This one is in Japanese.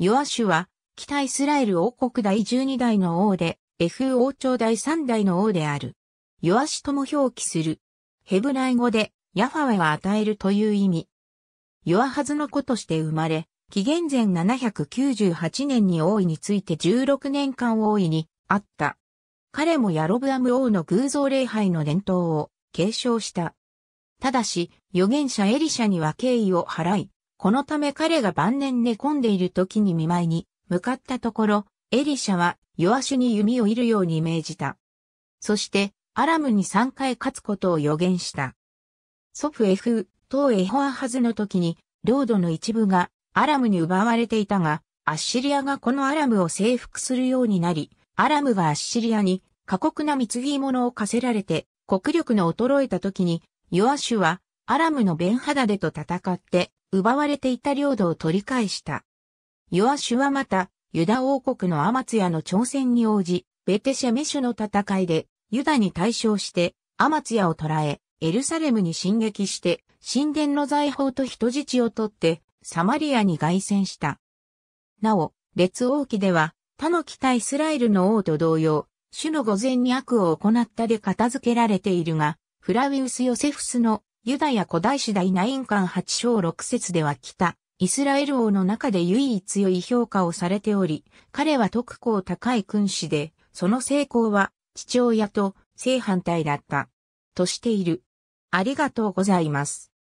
ヨアシュは、北イスラエル王国第12代の王で、エフ王朝第3代の王である。ヨアシとも表記する。ヘブライ語で、ヤファウェは与えるという意味。ヨアハズの子として生まれ、紀元前798年に王位について16年間王位にあった。彼もヤロブアム王の偶像礼拝の伝統を継承した。ただし、預言者エリシャには敬意を払い、このため彼が晩年寝込んでいる時に見舞いに向かったところ、エリシャはヨアシュに弓を射るように命じた。そして、アラムに3回勝つことを予言した。祖父エフ、当エホアハズの時に、領土の一部がアラムに奪われていたが、アッシリアがこのアラムを征服するようになり、アラムがアッシリアに過酷な貢ぎ物を課せられて、国力の衰えた時に、ヨアシュはアラムのベンハダデと戦って、奪われていた領土を取り返した。ヨアシュはまた、ユダ王国のアマツヤの挑戦に応じ、ベテシェメシュの戦いで、ユダに対象して、アマツヤを捕らえ、エルサレムに進撃して、神殿の財宝と人質を取って、サマリアに凱旋した。なお、列王記では、他の北イスラエルの王と同様、主の御前に悪を行ったで片付けられているが、フラウィウス・ヨセフスのユダヤ古代史第9巻8章6節では北、イスラエル王の中で唯一良い評価をされており、彼は特攻高い君子で、その成功は父親と正反対だった。としている。ありがとうございます。